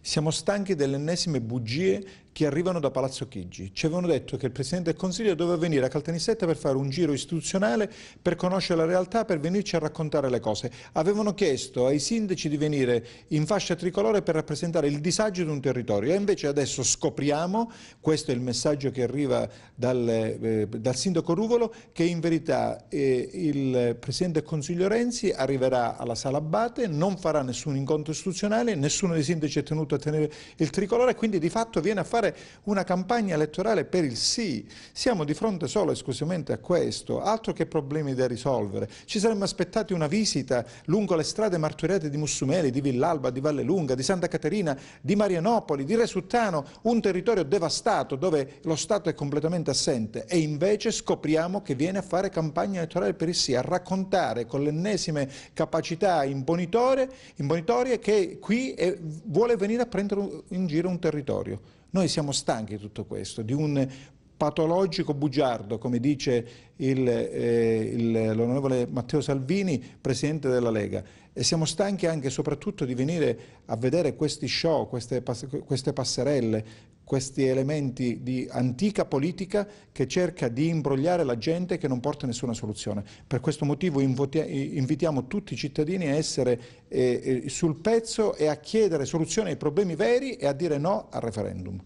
Siamo stanchi delle ennesime bugie che arrivano da Palazzo Chigi. Ci avevano detto che il Presidente del Consiglio doveva venire a Caltanissetta per fare un giro istituzionale, per conoscere la realtà, per venirci a raccontare le cose. Avevano chiesto ai sindaci di venire in fascia tricolore per rappresentare il disagio di un territorio e invece adesso scopriamo, questo è il messaggio che arriva dal, eh, dal sindaco Ruvolo, che in verità eh, il Presidente del Consiglio Renzi arriverà alla Sala Abate, non farà nessun incontro istituzionale, nessuno dei sindaci è tenuto tenuto a tenere il tricolore e quindi di fatto viene a fare una campagna elettorale per il sì. Siamo di fronte solo e esclusivamente a questo, altro che problemi da risolvere. Ci saremmo aspettati una visita lungo le strade martoriate di Mussumeli, di Villalba, di Vallelunga, di Santa Caterina, di Marianopoli, di Resuttano, un territorio devastato dove lo Stato è completamente assente e invece scopriamo che viene a fare campagna elettorale per il sì, a raccontare con le ennesime capacità imponitorie, imponitorie che qui è, vuole venire venire a prendere in giro un territorio. Noi siamo stanchi di tutto questo, di un patologico bugiardo, come dice eh, l'onorevole eh, Matteo Salvini, presidente della Lega. E siamo stanchi anche e soprattutto di venire a vedere questi show, queste, queste passerelle, questi elementi di antica politica che cerca di imbrogliare la gente e che non porta nessuna soluzione. Per questo motivo invitiamo tutti i cittadini a essere eh, eh, sul pezzo e a chiedere soluzioni ai problemi veri e a dire no al referendum.